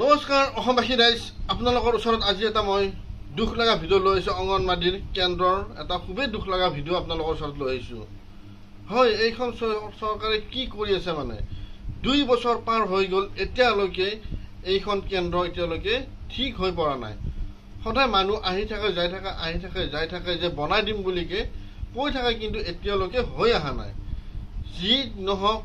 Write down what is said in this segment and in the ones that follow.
নমস্কাৰ অসমবাসী ৰাইজ আপোনালোকৰ ওচৰত আজি এটা মই দুখ লগা ভিডিঅ' লৈ আহিছোঁ অংগনবাদীৰ কেন্দ্ৰৰ এটা খুবেই দুখ লগা ভিডিঅ' আপোনালোকৰ ওচৰত লৈ আহিছোঁ হয় এইখন চৰকাৰে কি কৰি আছে মানে দুই বছৰ পাৰ হৈ গ'ল এতিয়ালৈকে এইখন কেন্দ্ৰ এতিয়ালৈকে ঠিক হৈ পৰা নাই সদায় মানুহ আহি থাকে যাই থাকে আহি থাকে যাই থাকে যে বনাই দিম বুলিকে কৈ থাকে কিন্তু এতিয়ালৈকে হৈ অহা নাই যি নহওক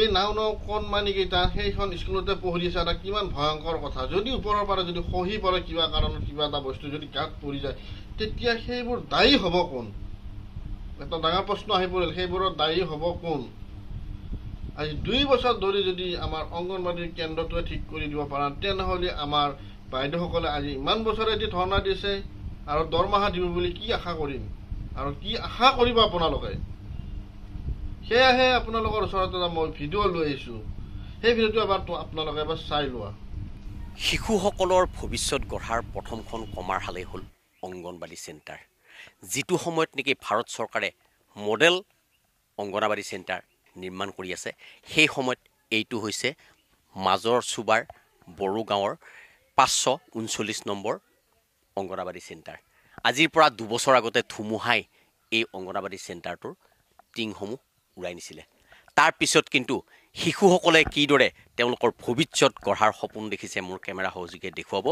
এই নাও নাও কণমানি কেইটা সেইখন স্কুলতে পঢ়ি আছে এটা কিমান ভয়ংকৰ কথা যদি ওপৰৰ পৰা যদি খহি পৰে কিবা কাৰণত কিবা এটা বস্তু যদি গাত পৰি যায় তেতিয়া সেইবোৰ দায়ী হ'ব কোন এটা ডাঙৰ প্ৰশ্ন আহি পৰিল সেইবোৰৰ দায়ী হ'ব কোন আজি দুই বছৰ ধৰি যদি আমাৰ অংগনবাদীৰ কেন্দ্ৰটোৱে ঠিক কৰি দিব পাৰা তেনেহ'লে আমাৰ বাইদেউসকলে আজি ইমান বছৰে এটি ধৰ্ণা দিছে আৰু দৰমহা দিব বুলি কি আশা কৰিম আৰু কি আশা কৰিব আপোনালোকে সেয়েহে আপোনালোকৰ ওচৰত এটা মই ভিডিঅ' লৈ আহিছোঁ সেই ভিডিঅ'টো এবাৰ আপোনালোকে এবাৰ চাই লোৱা শিশুসকলৰ ভৱিষ্যত গঢ়াৰ প্ৰথমখন কমাৰশালেই হ'ল অংগনবাদী চেণ্টাৰ যিটো সময়ত নেকি ভাৰত চৰকাৰে মডেল অংগনবাদী চেণ্টাৰ নিৰ্মাণ কৰি আছে সেই সময়ত এইটো হৈছে মাজৰ চুবাৰ বড়ো গাঁৱৰ পাঁচশ ঊনচল্লিছ নম্বৰ অংগনবাদী চেণ্টাৰ আজিৰ পৰা দুবছৰ আগতে ধুমুহাই এই অংগনবাদী চেণ্টাৰটোৰ টিংসমূহ উৰাই নিছিলে তাৰপিছত কিন্তু শিশুসকলে কিদৰে তেওঁলোকৰ ভৱিষ্যত গঢ়াৰ সপোন দেখিছে মোৰ কেমেৰা সহযোগে দেখুৱাব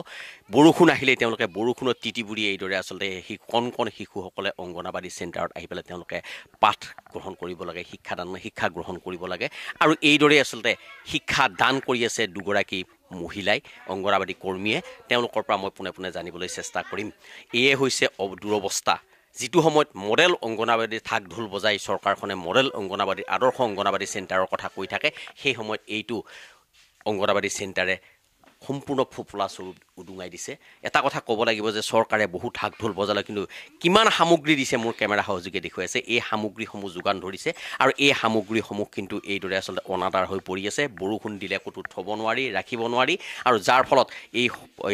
বৰষুণ আহিলেই তেওঁলোকে বৰষুণত তিতিবুৰি এইদৰে আচলতে সেই কণ কণ শিশুসকলে অংগনাবাদী চেণ্টাৰত আহি পেলাই তেওঁলোকে পাঠ গ্ৰহণ কৰিব লাগে শিক্ষাদান শিক্ষা গ্ৰহণ কৰিব লাগে আৰু এইদৰেই আচলতে শিক্ষা দান কৰি আছে দুগৰাকী মহিলাই অংগনাবাদী কৰ্মীয়ে তেওঁলোকৰ পৰা মই পোনে পোনে জানিবলৈ চেষ্টা কৰিম এয়ে হৈছে দুৰৱস্থা যিটো সময়ত মডেল অংগনাবাদী ঠাক ঢোল বজাই চৰকাৰখনে মডেল অংগনাবাদী আদৰ্শ অংগনাবাদী চেণ্টাৰৰ কথা কৈ থাকে সেই সময়ত এইটো অংগনাবাদী চেণ্টাৰে সম্পূৰ্ণ ফুফুলা স্বৰূপ উদুঙাই দিছে এটা কথা ক'ব লাগিব যে চৰকাৰে বহুত হাক ঢোল বজালে কিন্তু কিমান সামগ্ৰী দিছে মোৰ কেমেৰা সহযোগে দেখুৱাইছে এই সামগ্ৰীসমূহ যোগান ধৰিছে আৰু এই সামগ্ৰীসমূহ কিন্তু এইদৰে আচলতে অনাদাৰ হৈ পৰি আছে বৰষুণ দিলে ক'তো থ'ব নোৱাৰি ৰাখিব নোৱাৰি আৰু যাৰ ফলত এই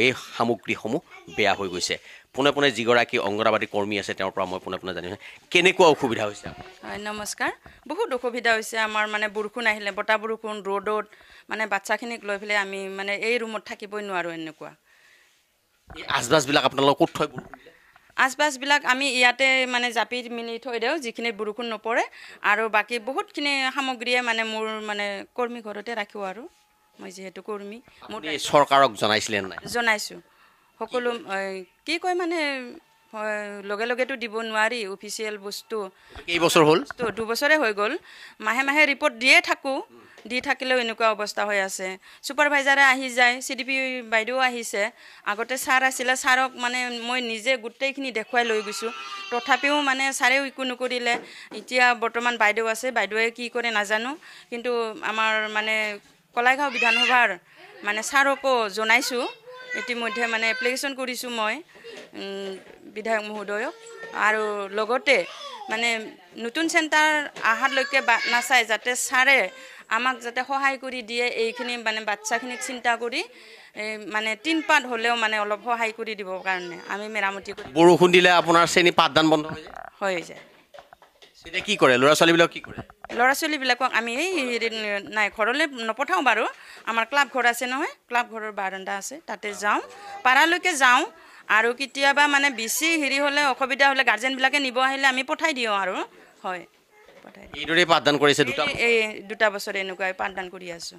এই সামগ্ৰীসমূহ বেয়া হৈ গৈছে পোনে পোনে যিগৰাকী অংগনবাদী কৰ্মী আছে তেওঁৰ পৰা মই পোনে পোনে জানিম কেনেকুৱা অসুবিধা হৈছে হয় নমস্কাৰ বহুত অসুবিধা হৈছে আমাৰ মানে বৰষুণ আহিলে বতাহ বৰষুণ ৰ'দত মানে বাচ্ছাখিনিক লৈ পেলাই আমি মানে এই ৰুমত থাকিবই নোৱাৰোঁ এনেকুৱা আচবাবিলাক আপোনালোকক ক'ত থয় আচবাবিলাক আমি ইয়াতে মানে জাপি মেলি থৈ দিওঁ যিখিনি বৰষুণ নপৰে আৰু বাকী বহুতখিনি সামগ্ৰীয়ে মানে মোৰ মানে কৰ্মী ঘৰতে ৰাখোঁ আৰু মই যিহেতু কৰ্মী মোৰ চৰকাৰক জনাইছিলে জনাইছোঁ সকলো কি কয় মানে লগে লগেতো দিব নোৱাৰি অফিচিয়েল বস্তু কেইবছৰ হ'ল তো দুবছৰে হৈ গ'ল মাহে মাহে ৰিপৰ্ট দিয়ে থাকোঁ দি থাকিলেও এনেকুৱা অৱস্থা হৈ আছে ছুপাৰভাইজাৰে আহি যায় চি ডি পি বাইদেউ আহিছে আগতে ছাৰ আছিলে ছাৰক মানে মই নিজে গোটেইখিনি দেখুৱাই লৈ গৈছোঁ তথাপিও মানে ছাৰেও একো নকৰিলে এতিয়া বৰ্তমান বাইদেউ আছে বাইদেৱে কি কৰে নাজানো কিন্তু আমাৰ মানে কলাইগাঁও বিধানসভাৰ মানে ছাৰকো জনাইছোঁ ইতিমধ্যে মানে এপ্লিকেশ্যন কৰিছোঁ মই বিধায়ক মহোদয়ক আৰু লগতে মানে নতুন চেণ্টাৰ অহাৰলৈকে বাট নাচায় যাতে ছাৰে আমাক যাতে সহায় কৰি দিয়ে এইখিনি মানে বাচ্ছাখিনিক চিন্তা কৰি মানে তিন পাত হ'লেও মানে অলপ সহায় কৰি দিবৰ কাৰণে আমি মেৰামতি বৰষুণ দিলে আপোনাৰ শ্ৰেণী পাঠদান বন্ধ হৈ যায় হৈ যায় এতিয়া কি কৰে ল'ৰা ছোৱালীবিলাক কি কৰে ল'ৰা ছোৱালীবিলাকক আমি এই হেৰি নাই ঘৰলৈ নপঠাওঁ বাৰু আমাৰ ক্লাব ঘৰ আছে নহয় ক্লাব ঘৰৰ বাৰণ্ডা আছে তাতে যাওঁ পাৰালৈকে যাওঁ আৰু কেতিয়াবা মানে বেছি হেৰি হ'লে অসুবিধা হ'লে গাৰ্জেনবিলাকে নিব আহিলে আমি পঠাই দিওঁ আৰু হয় এইদৰে পাঠদান কৰিছে দুটা এই দুটা বছৰ এনেকুৱাই পাঠদান কৰি আছোঁ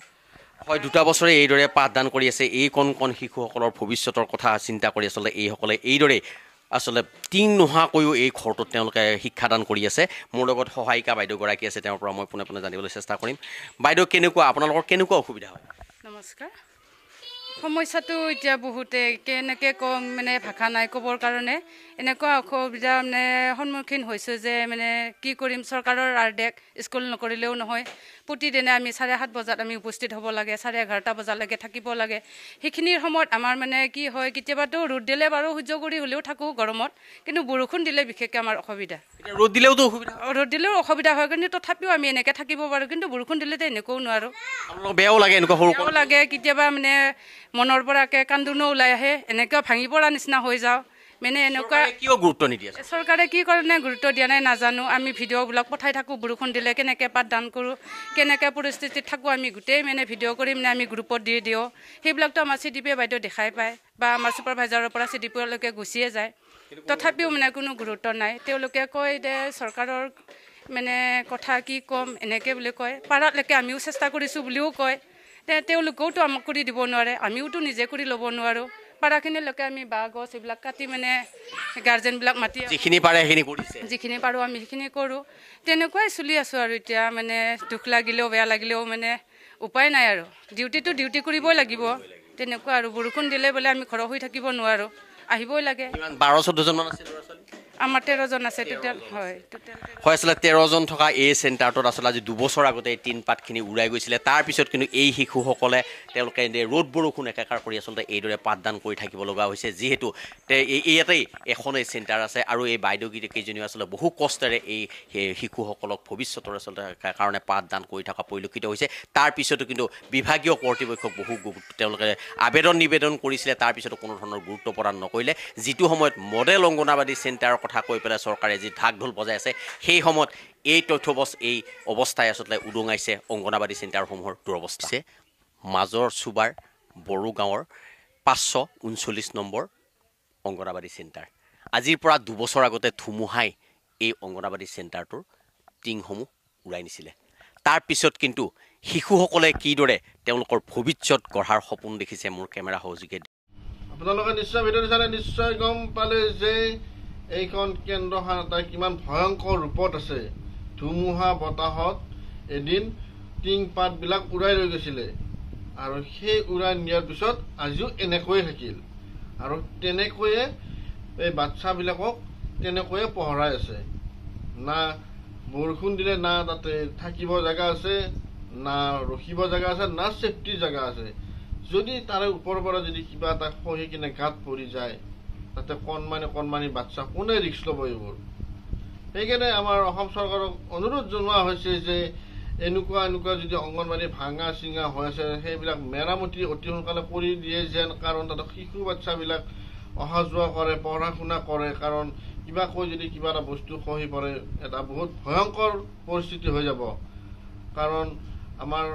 হয় দুটা বছৰে এইদৰে পাঠদান কৰি আছে এই কণ কণ শিশুসকলৰ ভৱিষ্যতৰ কথা চিন্তা কৰি আচলতে এইসকলে এইদৰে আচলতে টিং নোহোৱাকৈও এই ঘৰটোত তেওঁলোকে শিক্ষাদান কৰি আছে মোৰ লগত সহায়িকা বাইদেউগৰাকী আছে তেওঁৰ পৰা মই পোনে পোনে জানিবলৈ চেষ্টা কৰিম বাইদেউ কেনেকুৱা আপোনালোকৰ কেনেকুৱা অসুবিধা হয় নমস্কাৰ সমস্যাটো এতিয়া বহুতে কেনেকৈ ক'ম মানে ভাষা নাই ক'বৰ কাৰণে এনেকুৱা অসুবিধা মানে সন্মুখীন হৈছোঁ যে মানে কি কৰিম চৰকাৰৰ আৰ্ডেক স্কুল নকৰিলেও নহয় প্ৰতিদিনে আমি চাৰে সাত বজাত আমি উপস্থিত হ'ব লাগে চাৰে এঘাৰটা বজালৈকে থাকিব লাগে সেইখিনিৰ সময়ত আমাৰ মানে কি হয় কেতিয়াবাতো ৰ'দ দিলে বাৰু সূৰ্যগুৰি হ'লেও থাকোঁ গৰমত কিন্তু বৰষুণ দিলে বিশেষকৈ আমাৰ অসুবিধা ৰ'দ দিলেওতো অসুবিধা ৰ'দ দিলেও অসুবিধা হয় কিন্তু তথাপিও আমি এনেকৈ থাকিব পাৰোঁ কিন্তু বৰষুণ দিলেতো এনেকৈও নোৱাৰোঁ বেয়াও লাগে এনেকুৱা সৰু বেয়াও লাগে কেতিয়াবা মানে মনৰ পৰাকৈ কান্দোনো ওলাই আহে এনেকৈ ভাঙি পৰা নিচিনা হৈ যাওঁ মানে এনেকুৱা কিয় গুৰুত্ব নিদিয়ে চৰকাৰে কি কাৰণে গুৰুত্ব দিয়া নাই নাজানো আমি ভিডিঅ'বিলাক পঠাই থাকোঁ বৰষুণ দিলে কেনেকৈ পাঠদান কৰোঁ কেনেকৈ পৰিস্থিতিত থাকোঁ আমি গোটেই মানে ভিডিঅ' কৰি মানে আমি গ্ৰুপত দি দিওঁ সেইবিলাকতো আমাৰ চি ডি পি বাইদেউ দেখাই পায় বা আমাৰ ছুপাৰভাইজাৰৰ পৰা চি ডি পি পিলৈকে গুচিয়ে যায় তথাপিও মানে কোনো গুৰুত্ব নাই তেওঁলোকে কয় যে চৰকাৰৰ মানে কথা কি ক'ম এনেকৈ বুলি কয় পাৰালৈকে আমিও চেষ্টা কৰিছোঁ বুলিও কয় তেওঁলোকেওতো আমাক কৰি দিব নোৱাৰে আমিওতো নিজে কৰি ল'ব নোৱাৰোঁ পাৰাখিনিলৈকে আমি বাঁহ গছ এইবিলাক কাটি মানে গাৰ্জেনবিলাক মাতি যিখিনি পাৰে সেইখিনি যিখিনি পাৰোঁ আমি সেইখিনি কৰোঁ তেনেকুৱাই চলি আছোঁ আৰু এতিয়া মানে দুখ লাগিলেও বেয়া লাগিলেও মানে উপায় নাই আৰু ডিউটিটো ডিউটি কৰিবই লাগিব তেনেকুৱা আৰু বৰষুণ দিলে বোলে আমি ঘৰৰ হৈ থাকিব নোৱাৰোঁ আহিবই লাগে বাৰ চৈধ্যজনমান আছে আমাৰ তেৰজন আছে হয় আচলতে তেৰজন থকা এই চেণ্টাৰটোত আচলতে আজি দুবছৰ আগতে এই টিনপাতখিনি উৰাই গৈছিলে তাৰপিছত কিন্তু এই শিশুসকলে তেওঁলোকে ৰ'দ বৰষুণ একাকাৰ কৰি আচলতে এইদৰে পাঠদান কৰি থাকিব লগা হৈছে যিহেতু ইয়াতেই এখনেই চেণ্টাৰ আছে আৰু এই বাইদেউকেইজনীও আচলতে বহু কষ্টেৰে এই শিশুসকলক ভৱিষ্যতৰ আচলতে কাৰণে পাঠদান কৰি থকা পৰিলক্ষিত হৈছে তাৰপিছতো কিন্তু বিভাগীয় কৰ্তৃপক্ষক বহু তেওঁলোকে আবেদন নিবেদন কৰিছিলে তাৰপিছতো কোনো ধৰণৰ গুৰুত্ব প্ৰদান নকৰিলে যিটো সময়ত মডেল অংগনাবাদী চেণ্টাৰৰ কথা কৈ পেলাই চৰকাৰে যি ঢাক ঢোল বজাই আছে সেই সময়ত এই তথ্যবছ এই অৱস্থাই আচলতে উদঙাইছে অংগনাবাদী চেণ্টাৰসমূহৰ দুৰৱস্থাছে মাজৰ চুবাৰ বড়ো গাঁৱৰ পাঁচশ ঊনচল্লিছ নম্বৰ অংগনাবাদী চেণ্টাৰ আজিৰ পৰা দুবছৰ আগতে ধুমুহাই এই অংগনাবাদী চেণ্টাৰটোৰ টিংসমূহ উৰাই নিছিলে তাৰপিছত কিন্তু শিশুসকলে কিদৰে তেওঁলোকৰ ভৱিষ্যত গঢ়াৰ সপোন দেখিছে মোৰ কেমেৰা সহযোগে আপোনালোকে নিশ্চয় ভিডিঅ' নিশ্চয় গম পালে যে এইখন কেন্দ্ৰ শাসনতা কিমান ভয়ংকৰ ৰূপত আছে ধুমুহা বতাহত এদিন টিংপাতবিলাক উৰাই লৈ গৈছিলে আৰু সেই উৰাই নিয়াৰ পিছত আজিও এনেকৈয়ে থাকিল আৰু তেনেকৈয়ে এই বাচ্ছাবিলাকক তেনেকৈয়ে পোহৰাই আছে না বৰষুণ দিলে না তাতে থাকিব জেগা আছে না ৰখিব জেগা আছে না ছেফটিৰ জেগা আছে যদি তাৰে ওপৰৰ পৰা যদি কিবা এটা খহি কিনে গাত পৰি যায় তাতে কণমানি কণমানি বাচ্ছা কোনে ৰিক্স ল'ব এইবোৰ সেইকাৰণে আমাৰ অসম চৰকাৰক অনুৰোধ জনোৱা হৈছে যে এনেকুৱা এনেকুৱা যদি অংগনবাড়ী ভাঙা চিঙা হৈ আছে সেইবিলাক মেৰামতি অতি সোনকালে কৰি দিয়ে যেন কাৰণ তাতে শিশু বাচ্ছাবিলাক অহা যোৱা কৰে পঢ়া শুনা কৰে কাৰণ কিবাকৈ যদি কিবা এটা বস্তু খহি পৰে এটা বহুত ভয়ংকৰ পৰিস্থিতি হৈ যাব কাৰণ আমাৰ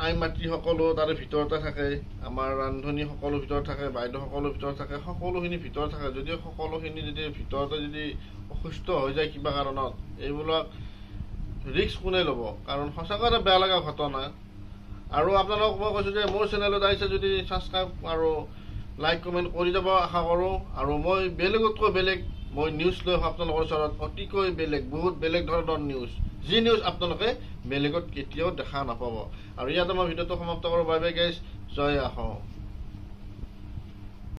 আইন মাতৃসকলো তাৰে ভিতৰতে থাকে আমাৰ ৰান্ধনীসকলো ভিতৰত থাকে বাইদেউসকলো ভিতৰত থাকে সকলোখিনি ভিতৰত থাকে যদি সকলোখিনি যদি ভিতৰতে যদি অসুস্থ হৈ যায় কিবা কাৰণত এইবিলাক ৰিস্ক কোনে ল'ব কাৰণ সঁচাকৈ এটা বেয়া লগা ঘটনা আৰু আপোনালোকক মই কৈছোঁ যে মোৰ চেনেলত আহিছে যদি ছাবস্ক্ৰাইব আৰু লাইক কমেণ্ট কৰি যাব আশা কৰোঁ আৰু মই বেলেগতকৈ বেলেগ মই নিউজ লৈ আহোঁ আপোনালোকৰ ওচৰত অতিকৈ বেলেগ বহুত বেলেগ ধৰণৰ নিউজ যি নিউজ আপোনালোকে বেলেগত কেতিয়াও দেখা নাপাব আৰু ইয়াতে আমাৰ ভিডিঅ'টো সমাপ্ত কৰোঁ বাবে গাইজ জয় আহক